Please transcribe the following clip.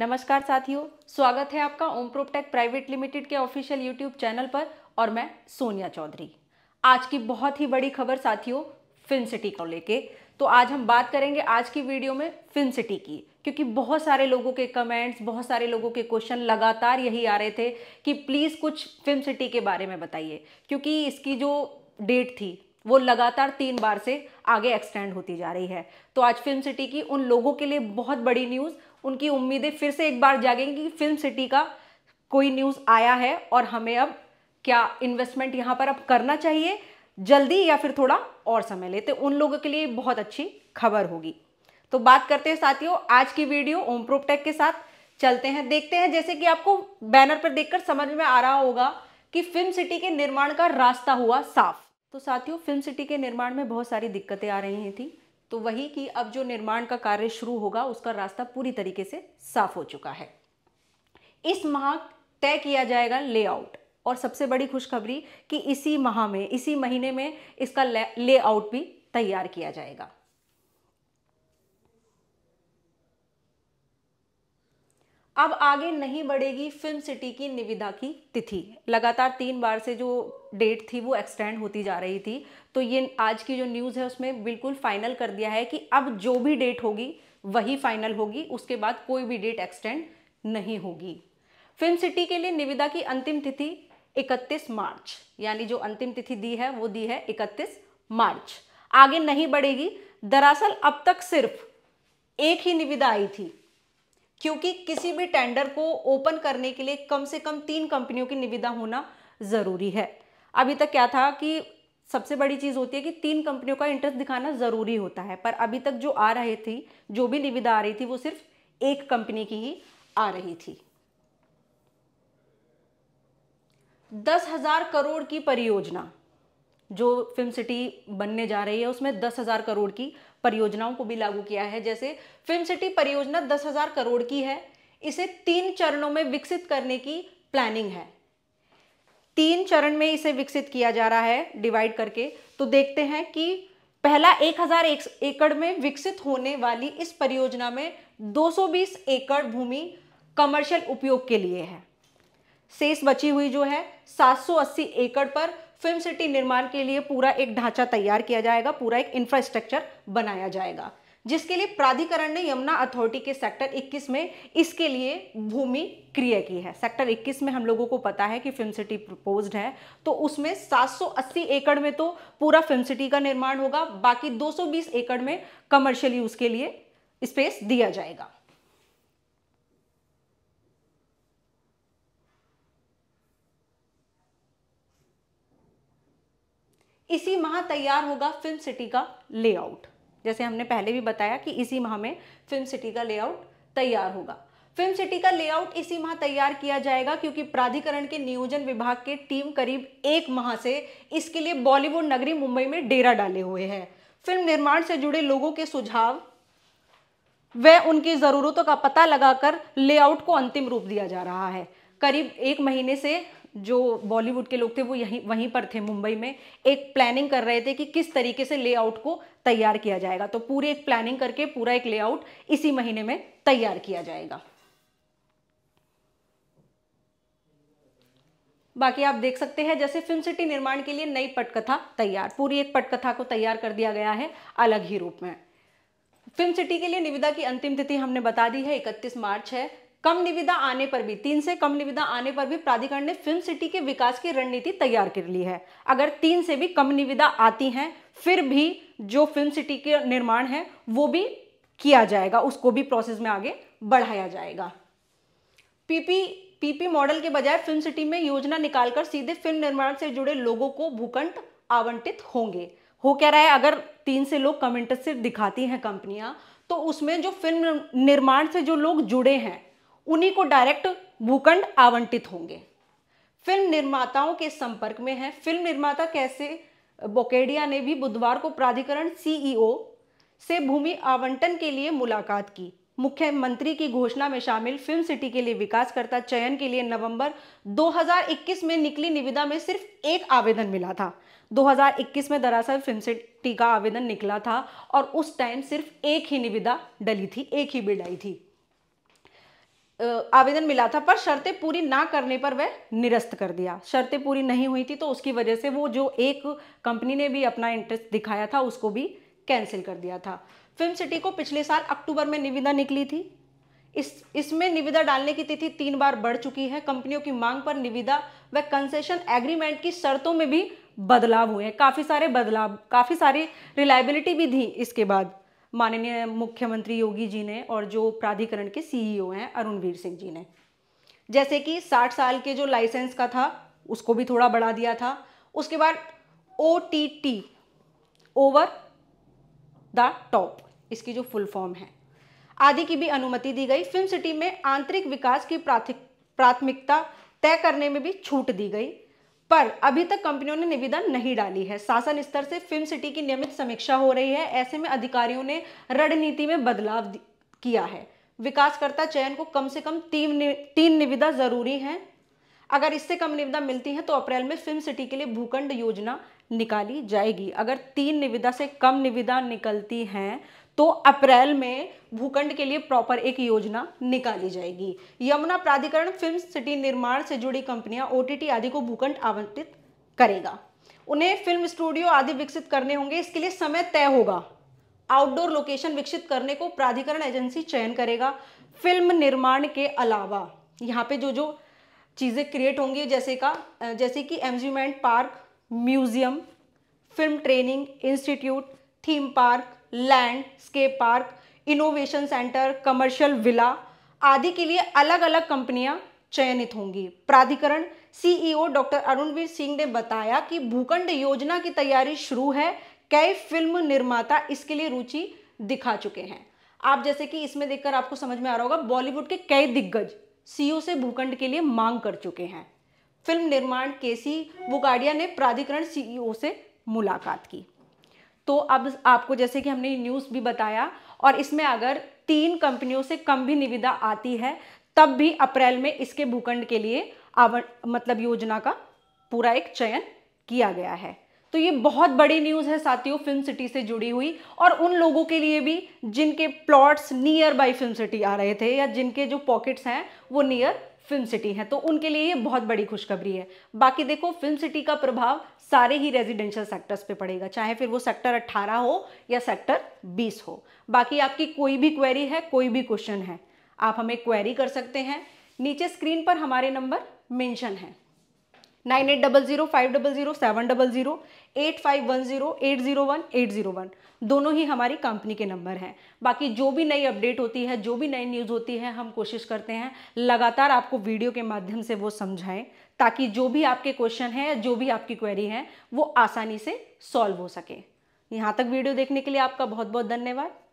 नमस्कार साथियों स्वागत है आपका ओम प्रोपटेक प्राइवेट लिमिटेड के ऑफिशियल यूट्यूब चैनल पर और मैं सोनिया चौधरी आज की बहुत ही बड़ी खबर साथियों फिल्म सिटी को लेके तो आज हम बात करेंगे आज की वीडियो में फिल्म सिटी की क्योंकि बहुत सारे लोगों के कमेंट्स बहुत सारे लोगों के क्वेश्चन लगातार यही आ रहे थे कि प्लीज़ कुछ फिल्म सिटी के बारे में बताइए क्योंकि इसकी जो डेट थी वो लगातार तीन बार से आगे एक्सटेंड होती जा रही है तो आज फिल्म सिटी की उन लोगों के लिए बहुत बड़ी न्यूज़ उनकी उम्मीदें फिर से एक बार जागेंगी कि फिल्म सिटी का कोई न्यूज़ आया है और हमें अब क्या इन्वेस्टमेंट यहाँ पर अब करना चाहिए जल्दी या फिर थोड़ा और समय लेते तो उन लोगों के लिए बहुत अच्छी खबर होगी तो बात करते हैं साथियों आज की वीडियो ओम प्रोपटेक के साथ चलते हैं देखते हैं जैसे कि आपको बैनर पर देखकर समझ में आ रहा होगा कि फिल्म सिटी के निर्माण का रास्ता हुआ साफ तो साथियों फिल्म सिटी के निर्माण में बहुत सारी दिक्कतें आ रही थी तो वही कि अब जो निर्माण का कार्य शुरू होगा उसका रास्ता पूरी तरीके से साफ हो चुका है इस माह तय किया जाएगा लेआउट और सबसे बड़ी खुशखबरी कि इसी माह में इसी महीने में इसका लेआउट भी तैयार किया जाएगा अब आगे नहीं बढ़ेगी फिल्म सिटी की निविदा की तिथि लगातार तीन बार से जो डेट थी वो एक्सटेंड होती जा रही थी तो ये आज की जो न्यूज़ है उसमें बिल्कुल फाइनल कर दिया है कि अब जो भी डेट होगी वही फाइनल होगी उसके बाद कोई भी डेट एक्सटेंड नहीं होगी फिल्म सिटी के लिए निविदा की अंतिम तिथि 31 मार्च यानी जो अंतिम तिथि दी है वो दी है 31 मार्च आगे नहीं बढ़ेगी दरअसल अब तक सिर्फ एक ही निविदा आई थी क्योंकि किसी भी टेंडर को ओपन करने के लिए कम से कम तीन कंपनियों की निविदा होना ज़रूरी है अभी तक क्या था कि सबसे बड़ी चीज़ होती है कि तीन कंपनियों का इंटरेस्ट दिखाना ज़रूरी होता है पर अभी तक जो आ रहे थी जो भी निविदा आ रही थी वो सिर्फ एक कंपनी की ही आ रही थी दस हजार करोड़ की परियोजना जो फिल्म सिटी बनने जा रही है उसमें दस हज़ार करोड़ की परियोजनाओं को भी लागू किया है जैसे फिल्म सिटी परियोजना दस हज़ार करोड़ की है इसे तीन चरणों में विकसित करने की प्लानिंग है तीन चरण में इसे विकसित किया जा रहा है डिवाइड करके तो देखते हैं कि पहला एक एक एकड़ में विकसित होने वाली इस परियोजना में 220 एकड़ भूमि कमर्शियल उपयोग के लिए है शेष बची हुई जो है 780 एकड़ पर फिल्म सिटी निर्माण के लिए पूरा एक ढांचा तैयार किया जाएगा पूरा एक इंफ्रास्ट्रक्चर बनाया जाएगा जिसके लिए प्राधिकरण ने यमुना अथॉरिटी के सेक्टर 21 में इसके लिए भूमि क्रिय की है सेक्टर 21 में हम लोगों को पता है कि फिल्म सिटी प्रपोज्ड है तो उसमें 780 एकड़ में तो पूरा फिल्म सिटी का निर्माण होगा बाकी 220 एकड़ में कमर्शियल यूज के लिए स्पेस दिया जाएगा इसी माह तैयार होगा फिल्म सिटी का लेआउट जैसे हमने पहले भी बताया कि इसी माह में फिल्म सिटी का लेआउट तैयार होगा फिल्म सिटी का लेआउट इसी माह तैयार किया जाएगा क्योंकि प्राधिकरण के नियोजन विभाग की टीम करीब एक माह से इसके लिए बॉलीवुड नगरी मुंबई में डेरा डाले हुए हैं फिल्म निर्माण से जुड़े लोगों के सुझाव व उनकी ज़रूरतों का पता लगाकर लेआउट को अंतिम रूप दिया जा रहा है करीब एक महीने से जो बॉलीवुड के लोग थे वो यहीं वहीं पर थे मुंबई में एक प्लानिंग कर रहे थे कि किस तरीके से लेआउट को तैयार किया जाएगा तो पूरी एक प्लानिंग करके पूरा एक लेआउट इसी महीने में तैयार किया जाएगा बाकी आप देख सकते हैं जैसे फिल्म सिटी निर्माण के लिए नई पटकथा तैयार पूरी एक पटकथा को तैयार कर दिया गया है अलग ही रूप में फिल्म सिटी के लिए निविदा की अंतिम तिथि हमने बता दी है 31 मार्च है कम निविदा आने पर भी तीन से कम निविदा आने पर भी प्राधिकरण ने फिल्म सिटी के विकास की रणनीति तैयार कर ली है अगर तीन से भी कम निविदा आती हैं फिर भी जो फिल्म सिटी के निर्माण है वो भी किया जाएगा उसको भी प्रोसेस में आगे बढ़ाया जाएगा पीपी पीपी मॉडल के बजाय फिल्म सिटी में योजना निकालकर सीधे फिल्म निर्माण से जुड़े लोगों को भूखंड आवंटित होंगे हो क्या रहा है अगर तीन से लोग कम इंटरेस्ट दिखाती हैं कंपनियां तो उसमें जो फिल्म निर्माण से जो लोग जुड़े हैं उन्हीं को डायरेक्ट भूखंड आवंटित होंगे फिल्म निर्माताओं के संपर्क में है फिल्म निर्माता कैसे बोकेडिया ने भी बुधवार को प्राधिकरण सीईओ से भूमि आवंटन के लिए मुलाकात की मुख्यमंत्री की घोषणा में शामिल फिल्म सिटी के लिए विकासकर्ता चयन के लिए नवंबर 2021 में निकली निविदा में सिर्फ एक आवेदन मिला था 2021 में दरअसल फिल्म सिटी का आवेदन निकला था और उस टाइम सिर्फ एक ही निविदा डली थी एक ही बिड आई थी आवेदन मिला था पर शर्तें पूरी ना करने पर वह निरस्त कर दिया शर्तें पूरी नहीं हुई थी तो उसकी वजह से वो जो एक कंपनी ने भी अपना इंटरेस्ट दिखाया था उसको भी कैंसिल कर दिया था फिल्म सिटी को पिछले साल अक्टूबर में निविदा निकली थी इस इसमें निविदा डालने की तिथि तीन बार बढ़ चुकी है कंपनियों की मांग पर निविदा व कंसेशन एग्रीमेंट की शर्तों में भी बदलाव हुए हैं काफ़ी सारे बदलाव काफ़ी सारी रिलायबिलिटी भी थी इसके बाद माननीय मुख्यमंत्री योगी जी ने और जो प्राधिकरण के सीईओ e हैं अरुणवीर सिंह जी ने जैसे कि 60 साल के जो लाइसेंस का था उसको भी थोड़ा बढ़ा दिया था उसके बाद O T T over the top इसकी जो फुल फॉर्म है आदि की भी अनुमति दी गई फिल्म सिटी में आंतरिक विकास की प्राथमिकता तय करने में भी छूट दी गई पर अभी तक कंपनियों ने निविदा नहीं डाली है शासन स्तर से फिल्म सिटी की नियमित समीक्षा हो रही है ऐसे में अधिकारियों ने रणनीति में बदलाव किया है विकासकर्ता चयन को कम से कम तीन नि, तीन निविदा जरूरी है अगर इससे कम निविदा मिलती है तो अप्रैल में फिल्म सिटी के लिए भूखंड योजना निकाली जाएगी अगर तीन निविदा से कम निविदा निकलती हैं तो अप्रैल में भूखंड के लिए प्रॉपर एक योजना निकाली जाएगी यमुना प्राधिकरण फिल्म सिटी निर्माण से जुड़ी कंपनियां ओटीटी आदि को भूखंड आवंटित करेगा उन्हें फिल्म स्टूडियो आदि विकसित करने होंगे इसके लिए समय तय होगा आउटडोर लोकेशन विकसित करने को प्राधिकरण एजेंसी चयन करेगा फिल्म निर्माण के अलावा यहाँ पे जो जो चीज़ें क्रिएट होंगी जैसे का जैसे कि amusement park museum film training institute theme park landscape park innovation centre commercial villa आदि के लिए अलग अलग कंपनियां चयनित होंगी प्राधिकरण CEO e doctor Arunvir Singh ने बताया कि भूखंड योजना की तैयारी शुरू है कई फिल्म निर्माता इसके लिए रुचि दिखा चुके हैं आप जैसे कि इसमें देखकर आपको समझ में आ रहा होगा बॉलीवुड के कई दिग्गज सीईओ e से भूखंड के लिए मांग कर चुके हैं फिल्म निर्माण केसी बुगाडिया ने प्राधिकरण सीईओ e से मुलाकात की तो अब आपको जैसे कि हमने न्यूज़ भी बताया और इसमें अगर तीन कंपनियों से कम भी निविदा आती है तब भी अप्रैल में इसके भूखंड के लिए आवर मतलब योजना का पूरा एक चयन किया गया है तो ये बहुत बड़ी न्यूज़ है साथियों फिल्म सिटी से जुड़ी हुई और उन लोगों के लिए भी जिनके plots nearby film city आ रहे थे या जिनके जो पॉकेट्स हैं वो नियर फिल्म सिटी हैं तो उनके लिए ये बहुत बड़ी खुशखबरी है बाकी देखो फिल्म सिटी का प्रभाव सारे ही रेजिडेंशियल सेक्टर्स पे पड़ेगा चाहे फिर वो सेक्टर 18 हो या सेक्टर 20 हो बाकी आपकी कोई भी क्वेरी है कोई भी क्वेश्चन है आप हमें क्वेरी कर सकते हैं नीचे स्क्रीन पर हमारे नंबर मेंशन है nine eight double zero five double zero seven double zero eight five one zero eight zero one eight zero one दोनों ही हमारी कंपनी के नंबर हैं बाकी जो भी नई अपडेट होती है जो भी नई न्यूज़ होती है हम कोशिश करते हैं लगातार आपको वीडियो के माध्यम से वो समझाएं ताकि जो भी आपके क्वेश्चन हैं जो भी आपकी क्वेरी है वो आसानी से सॉल्व हो सके यहाँ तक वीडियो देखने के लिए आपका बहुत बहुत धन्यवाद